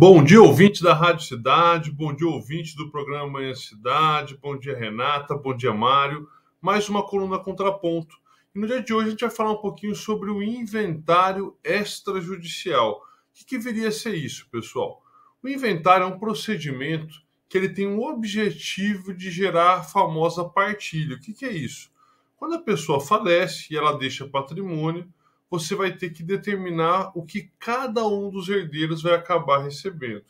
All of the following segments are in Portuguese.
Bom dia, ouvinte da Rádio Cidade, bom dia, ouvinte do programa Manhã Cidade, bom dia, Renata, bom dia, Mário. Mais uma coluna Contraponto. E no dia de hoje a gente vai falar um pouquinho sobre o inventário extrajudicial. O que, viria a ser isso, pessoal? O inventário é um procedimento que ele tem o objetivo de gerar a famosa partilha. O que, que é isso? Quando a pessoa falece e ela deixa patrimônio, você vai ter que determinar o que cada um dos herdeiros vai acabar recebendo.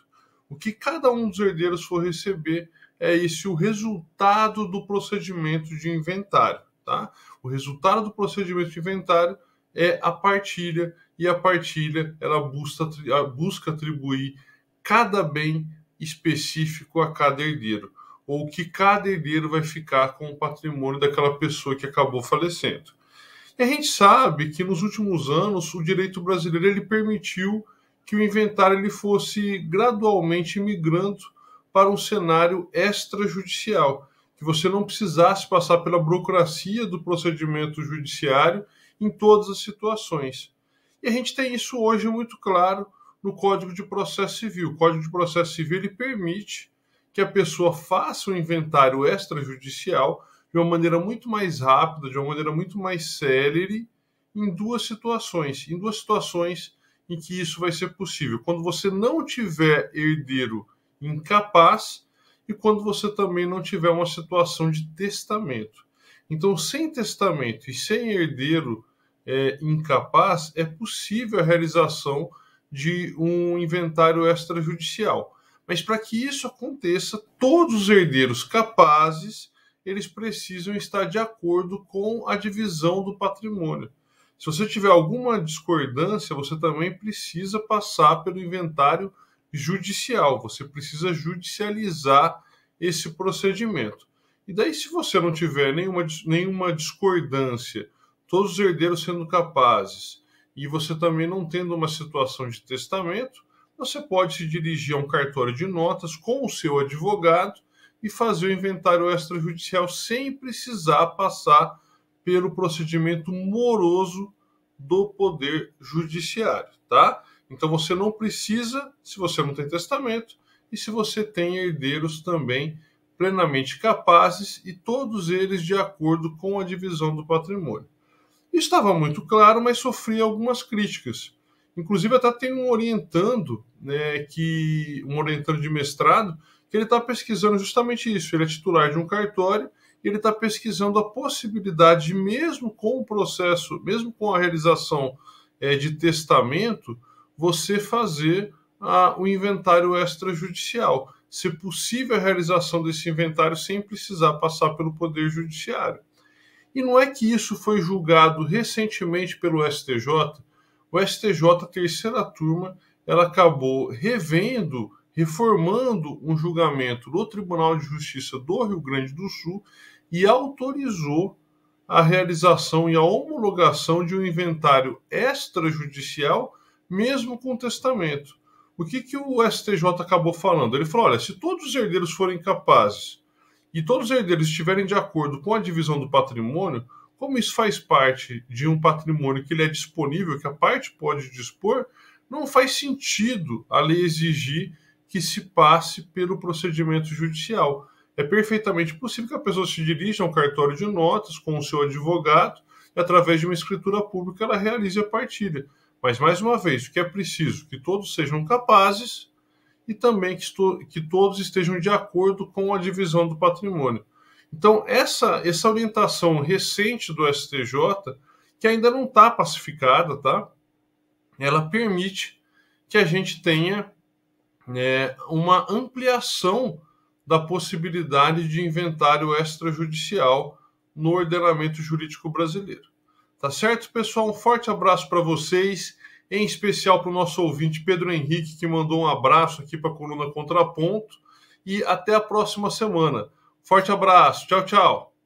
O que cada um dos herdeiros for receber é esse o resultado do procedimento de inventário. Tá? O resultado do procedimento de inventário é a partilha e a partilha ela busca, busca atribuir cada bem específico a cada herdeiro ou que cada herdeiro vai ficar com o patrimônio daquela pessoa que acabou falecendo. E a gente sabe que nos últimos anos o direito brasileiro ele permitiu que o inventário ele fosse gradualmente migrando para um cenário extrajudicial, que você não precisasse passar pela burocracia do procedimento judiciário em todas as situações. E a gente tem isso hoje muito claro no Código de Processo Civil. O Código de Processo Civil ele permite que a pessoa faça um inventário extrajudicial de uma maneira muito mais rápida, de uma maneira muito mais célere, em duas situações. Em duas situações em que isso vai ser possível. Quando você não tiver herdeiro incapaz e quando você também não tiver uma situação de testamento. Então, sem testamento e sem herdeiro é, incapaz, é possível a realização de um inventário extrajudicial. Mas para que isso aconteça, todos os herdeiros capazes eles precisam estar de acordo com a divisão do patrimônio. Se você tiver alguma discordância, você também precisa passar pelo inventário judicial, você precisa judicializar esse procedimento. E daí, se você não tiver nenhuma, nenhuma discordância, todos os herdeiros sendo capazes, e você também não tendo uma situação de testamento, você pode se dirigir a um cartório de notas com o seu advogado e fazer o inventário extrajudicial sem precisar passar pelo procedimento moroso do Poder Judiciário, tá? Então você não precisa, se você não tem testamento e se você tem herdeiros também plenamente capazes e todos eles de acordo com a divisão do patrimônio. Estava muito claro, mas sofria algumas críticas. Inclusive até tem um orientando, né, que um orientando de mestrado que ele está pesquisando justamente isso. Ele é titular de um cartório e ele está pesquisando a possibilidade, mesmo com o processo, mesmo com a realização é, de testamento, você fazer a, o inventário extrajudicial. Se possível a realização desse inventário sem precisar passar pelo Poder Judiciário. E não é que isso foi julgado recentemente pelo STJ. O STJ, terceira turma, ela acabou revendo reformando um julgamento do Tribunal de Justiça do Rio Grande do Sul e autorizou a realização e a homologação de um inventário extrajudicial, mesmo com testamento. O que, que o STJ acabou falando? Ele falou: olha, se todos os herdeiros forem capazes e todos os herdeiros estiverem de acordo com a divisão do patrimônio, como isso faz parte de um patrimônio que ele é disponível, que a parte pode dispor, não faz sentido a lei exigir que se passe pelo procedimento judicial. É perfeitamente possível que a pessoa se dirija a um cartório de notas com o seu advogado e, através de uma escritura pública, ela realize a partilha. Mas, mais uma vez, o que é preciso? Que todos sejam capazes e também que, que todos estejam de acordo com a divisão do patrimônio. Então, essa, essa orientação recente do STJ, que ainda não está pacificada, tá? ela permite que a gente tenha é, uma ampliação da possibilidade de inventário extrajudicial no ordenamento jurídico brasileiro. Tá certo, pessoal? Um forte abraço para vocês, em especial para o nosso ouvinte Pedro Henrique, que mandou um abraço aqui para a coluna Contraponto. E até a próxima semana. Forte abraço. Tchau, tchau.